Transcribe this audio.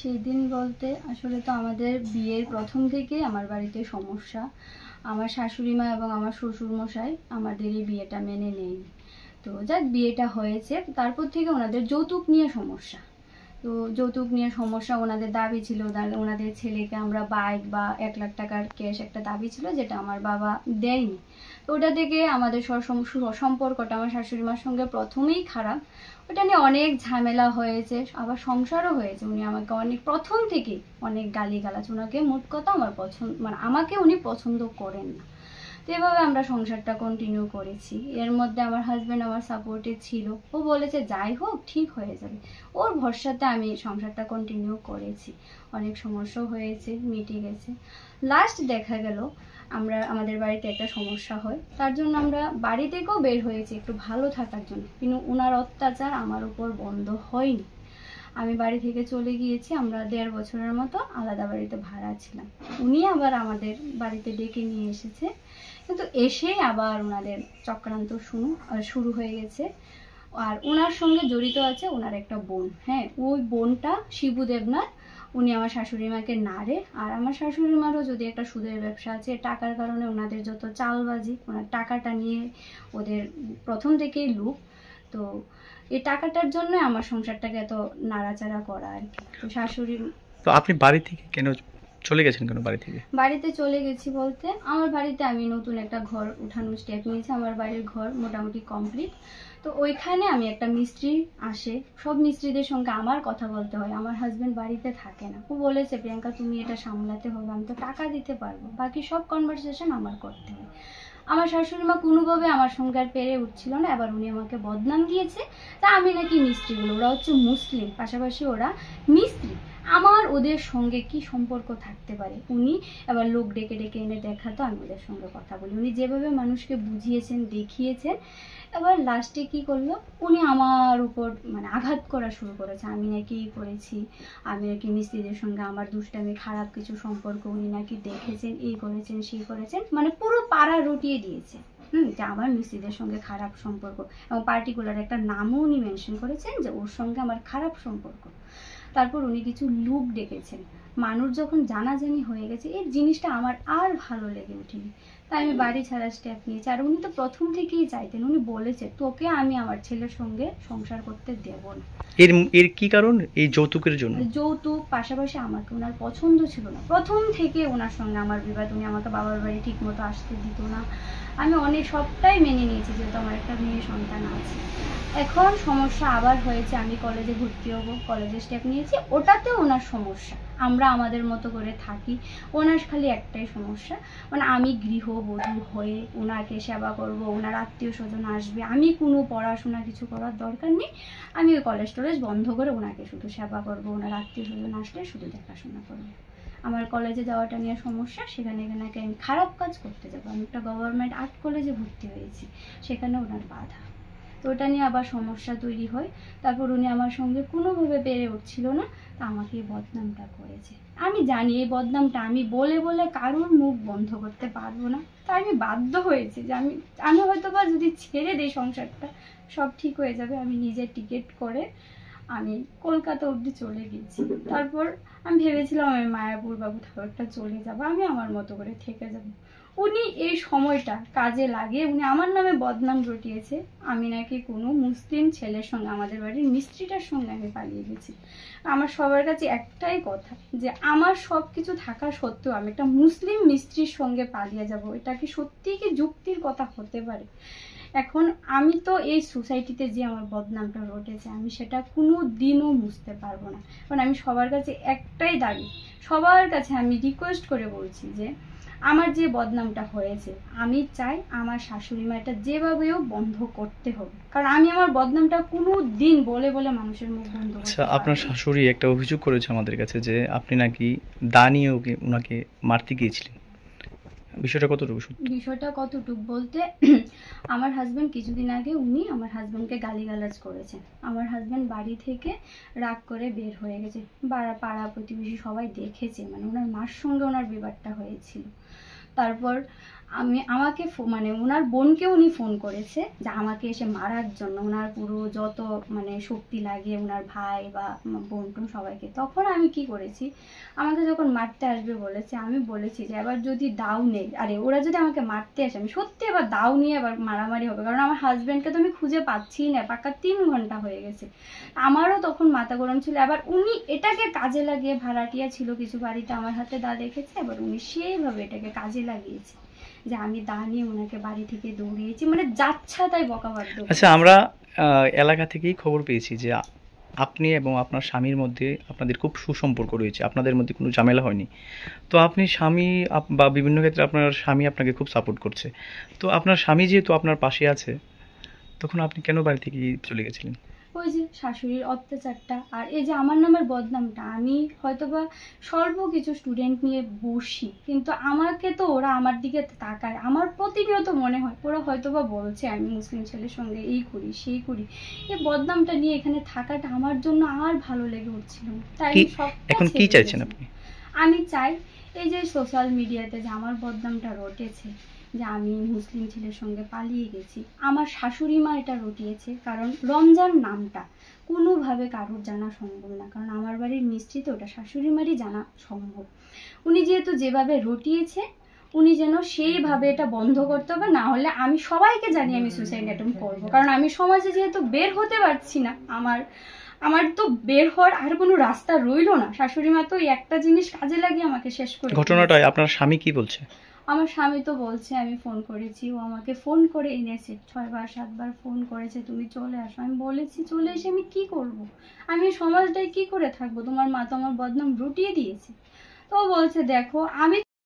সেদিন বলতে আসলে তো আমাদের বিয়ের প্রথম থেকে আমার বাড়িতে সমস্যা আমার শাশুড়ি মা এবং আমার শ্বশুর মশাই আমাদের এই বিয়েটা মেনে নেয়নি তো যাক বিয়েটা হয়েছে তারপর থেকে ওনাদের যৌতুক নিয়ে সমস্যা তো যৌতুক নিয়ে সমস্যা ওনাদের দাবি ছিল ওনাদের ছেলেকে আমরা বাইক বা এক লাখ টাকার ক্যাশ একটা দাবি ছিল যেটা আমার বাবা দেয়নি তো ওটা থেকে আমাদের সম্পর্কটা আমার শাশুড়ি মার সঙ্গে প্রথমেই খারাপ ওটা নিয়ে অনেক ঝামেলা হয়েছে আবার সংসারও হয়েছে উনি আমাকে অনেক প্রথম থেকে অনেক গালি গালাজ ওনাকে মোট কথা আমার পছন্দ মানে আমাকে উনি পছন্দ করেন না তো এভাবে আমরা সংসারটা কন্টিনিউ করেছি এর মধ্যে আমার হাজব্যান্ড আমার সাপোর্টে ছিল ও বলেছে যাই হোক ঠিক হয়ে যাবে ওর ভরসাতে আমি সংসারটা কন্টিনিউ করেছি অনেক সমস্যাও হয়েছে মিটে গেছে লাস্ট দেখা গেল আমরা আমাদের বাড়িতে একটা সমস্যা হয় তার জন্য আমরা বাড়ি থেকেও বের হয়েছি একটু ভালো থাকার জন্য কিন্তু ওনার অত্যাচার আমার উপর বন্ধ হয়নি আমি বাড়ি থেকে চলে গিয়েছি আমরা দেড় বছরের মতো আলাদা বাড়িতে ভাড়া ছিলাম উনি আবার আমাদের বাড়িতে ডেকে নিয়ে এসেছে কিন্তু এসেই আবার ওনাদের চক্রান্ত শুরু শুরু হয়ে গেছে আর ওনার সঙ্গে জড়িত আছে ওনার একটা বোন হ্যাঁ ওই বোনটা শিবু দেবনাথ উনি আমার শাশুড়ি মাকে নাড়ে আর আমার শাশুড়ি মারও যদি একটা সুদের ব্যবসা আছে টাকার কারণে ওনাদের যত চালবাজি ওনার টাকাটা নিয়ে ওদের প্রথম থেকেই লুক তো এই টাকাটার জন্য আমার সংসারটাকে এত নাড়াচাড়া করা আর কি শাশুড়ি তো আপনি বাড়ি থেকে কেন চলে গেছেন কেন বাড়ি থেকে বাড়িতে চলে গেছি বলতে আমার বাড়িতে আমি নতুন একটা ঘর উঠানোর স্টেপ নিয়েছি আমার বাড়ির ঘর মোটামুটি কমপ্লিট তো ওইখানে আমি একটা মিস্ত্রি আসে সব মিস্ত্রিদের সঙ্গে আমার কথা বলতে হয় আমার হাজব্যান্ড বাড়িতে থাকে না ও বলেছে প্রিয়াঙ্কা তুমি এটা সামলাতে হবে আমি তো টাকা দিতে পারবো বাকি সব কনভারসেশন আমার করতে হয় আমার শাশুড়ি মা কোনোভাবে আমার সংসার পেরে উঠছিল না এবার উনি আমাকে বদনাম দিয়েছে তা আমি নাকি মিস্ত্রি বলি ওরা হচ্ছে মুসলিম পাশাপাশি ওরা মিস্ত্রি আমার ওদের সঙ্গে কি সম্পর্ক থাকতে পারে উনি আবার লোক ডেকে ডেকে এনে দেখাতো আমি ওদের সঙ্গে কথা বলি উনি যেভাবে মানুষকে বুঝিয়েছেন দেখিয়েছেন এবার লাস্টে কি করলো উনি আমার উপর মানে আঘাত করা শুরু করেছে আমি নাকি করেছি আমি নাকি মিস্ত্রিদের সঙ্গে আমার দুষ্টামি খারাপ কিছু সম্পর্ক উনি নাকি দেখেছেন এই করেছেন সেই করেছেন মানে পুরো পাড়া রটিয়ে দিয়েছে হুম যে আমার মিস্ত্রিদের সঙ্গে খারাপ সম্পর্ক এবং পার্টিকুলার একটা নামও উনি মেনশন করেছেন যে ওর সঙ্গে আমার খারাপ সম্পর্ক তারপর উনি কিছু লুক ডেকেছেন মানুষ যখন জানাজানি হয়ে গেছে এই জিনিসটা আমার আর ভালো লেগে ওঠেনি তাই আমি বাড়ি ছাড়া স্টেপ নিয়েছি আর উনি তো প্রথম থেকেই চাইতেন উনি বলেছে তোকে আমি আমার ছেলের সঙ্গে সংসার করতে দেব না এর এর কি কারণ এই যৌতুকের জন্য যৌতুক পাশাপাশি আমাকে ওনার পছন্দ ছিল না প্রথম থেকে ওনার সঙ্গে আমার বিবাদ উনি আমাকে বাবার বাড়ি ঠিক মতো আসতে দিত না আমি অনেক সবটাই মেনে নিয়েছি যেহেতু আমার একটা মেয়ে সন্তান আছে এখন সমস্যা আবার হয়েছে আমি কলেজে ভর্তি হব কলেজে স্টেপ নিয়েছি ওটাতে ওনার সমস্যা আমরা আমাদের মতো করে থাকি ওনার খালি একটাই সমস্যা মানে আমি গৃহবধূ হয়ে ওনাকে সেবা করব ওনার আত্মীয় স্বজন আসবে আমি কোনো পড়াশোনা কিছু করার দরকার নেই আমি ওই কলেজ টলেজ বন্ধ করে ওনাকে শুধু সেবা করব ওনার আত্মীয় স্বজন আসলে শুধু দেখাশোনা করবো আমার কলেজে যাওয়াটা নিয়ে সমস্যা সেখানে নাকি আমি খারাপ কাজ করতে যাবো আমি একটা গভর্নমেন্ট আর্ট কলেজে ভর্তি হয়েছি সেখানে ওনার বাধা তো ওটা নিয়ে আবার সমস্যা তৈরি হয় তারপর উনি আমার সঙ্গে কোনোভাবে বেড়ে উঠছিল না তা আমাকে এই বদনামটা করেছে আমি জানি এই বদনামটা আমি বলে বলে কারোর মুখ বন্ধ করতে পারবো না তাই আমি বাধ্য হয়েছি যে আমি আমি হয়তো বা যদি ছেড়ে দিই সংসারটা সব ঠিক হয়ে যাবে আমি নিজে টিকিট করে আমি কলকাতা অবধি চলে গেছি তারপর আমি ভেবেছিলাম আমি মায়াপুর বাবু একটা চলে যাবো আমি আমার মতো করে থেকে যাব উনি এই সময়টা কাজে লাগে উনি আমার নামে বদনাম রটিয়েছে আমি নাকি কোনো মুসলিম ছেলের সঙ্গে আমাদের বাড়ির মিস্ত্রিটার সঙ্গে আমি পালিয়ে গেছি আমার সবার কাছে একটাই কথা যে আমার সব কিছু থাকা সত্ত্বেও আমি একটা মুসলিম মিস্ত্রির সঙ্গে পালিয়ে যাব এটা কি সত্যিই কি যুক্তির কথা হতে পারে এখন আমি তো এই সোসাইটিতে যে আমার বদনামটা রটেছে আমি সেটা কোনো দিনও বুঝতে পারবো না কারণ আমি সবার কাছে একটাই দাবি সবার কাছে আমি রিকোয়েস্ট করে বলছি যে আমার যে বদনামটা হয়েছে আমি চাই আমার শাশুড়ি মাটা যেভাবেও বন্ধ করতে হবে কারণ আমি আমার বদনামটা কোনো দিন বলে বলে মানুষের মুখ বন্ধ আচ্ছা আপনার শাশুড়ি একটা অভিযোগ করেছে আমাদের কাছে যে আপনি নাকি দা নিয়ে ওকে ওনাকে মারতে গিয়েছিলেন বিষয়টা কতটুকু সত্য বিষয়টা কতটুকু বলতে আমার হাজব্যান্ড কিছুদিন আগে উনি আমার হাজব্যান্ডকে গালিগালাজ করেছে আমার হাজব্যান্ড বাড়ি থেকে রাগ করে বের হয়ে গেছে পাড়া প্রতিবেশী সবাই দেখেছে মানে ওনার মার সঙ্গে ওনার বিবাদটা হয়েছিল তারপর আমি আমাকে মানে ওনার বোনকে উনি ফোন করেছে যে আমাকে এসে মারার জন্য ওনার পুরো যত মানে শক্তি লাগে ওনার ভাই বা বোন টোন সবাইকে তখন আমি কি করেছি আমাকে যখন মারতে আসবে বলেছে আমি বলেছি যে এবার যদি দাও নেই আরে ওরা যদি আমাকে মারতে আসে আমি সত্যি এবার দাও নিয়ে এবার মারামারি হবে কারণ আমার হাজব্যান্ডকে তো আমি খুঁজে পাচ্ছি না পাকা তিন ঘন্টা হয়ে গেছে আমারও তখন মাথা গরম ছিল এবার উনি এটাকে কাজে লাগিয়ে ভাড়াটিয়া ছিল কিছু বাড়িতে আমার হাতে দা দেখেছে এবার উনি সেইভাবে এটাকে কাজে লাগিয়েছে যে আমি দা নিয়ে ওনাকে বাড়ি থেকে দৌড়িয়েছি মানে যাচ্ছা তাই বকাবাদ্য আচ্ছা আমরা এলাকা থেকেই খবর পেয়েছি যে আপনি এবং আপনার স্বামীর মধ্যে আপনাদের খুব সুসম্পর্ক রয়েছে আপনাদের মধ্যে কোনো ঝামেলা হয়নি তো আপনি স্বামী বা বিভিন্ন ক্ষেত্রে আপনার স্বামী আপনাকে খুব সাপোর্ট করছে তো আপনার স্বামী যেহেতু আপনার পাশে আছে তখন আপনি কেন বাড়ি থেকে চলে গেছিলেন ওই যে শাশুড়ির অত্যাচারটা আর এই যে আমার নামের বদনামটা আমি হয়তো বা স্বল্প কিছু স্টুডেন্ট নিয়ে বসি কিন্তু আমাকে তো ওরা আমার দিকে তাকায় আমার প্রতিনিয়ত মনে হয় ওরা হয়তো বা বলছে আমি মুসলিম ছেলের সঙ্গে এই করি সেই করি এই বদনামটা নিয়ে এখানে থাকাটা আমার জন্য আর ভালো লেগে উঠছিল তাই এখন কি চাইছেন আপনি আমি চাই এই যে সোশ্যাল মিডিয়াতে যে আমার বদনামটা রটেছে যে আমি মুসলিম ছেলের সঙ্গে পালিয়ে গেছি আমার শাশুড়ি মা এটা রটিয়েছে কারণ রমজান নামটা কোনোভাবে কারোর জানা সম্ভব না কারণ আমার বাড়ির মিষ্টিতে ওটা শাশুড়ি মারই জানা সম্ভব উনি যেহেতু যেভাবে রটিয়েছে উনি যেন সেইভাবে এটা বন্ধ করতে হবে না হলে আমি সবাইকে জানি আমি সুইসাইড অ্যাটেম্প করবো কারণ আমি সমাজে যেহেতু বের হতে পারছি না আমার আমার তো বের হওয়ার আর কোনো রাস্তা রইল না শাশুড়ি মা তো একটা জিনিস কাজে লাগিয়ে আমাকে শেষ করে ঘটনাটায় আপনার স্বামী কি বলছে আমার স্বামী তো বলছে আমি ফোন করেছি ও আমাকে ফোন করে এনেছে ছয়বার সাতবার ফোন করেছে তুমি চলে আসো আমি বলেছি চলে এসে আমি কি করব। আমি সমাজটায় কি করে থাকবো তোমার মা তো আমার বদনাম রুটিয়ে দিয়েছে তো বলছে দেখো আমি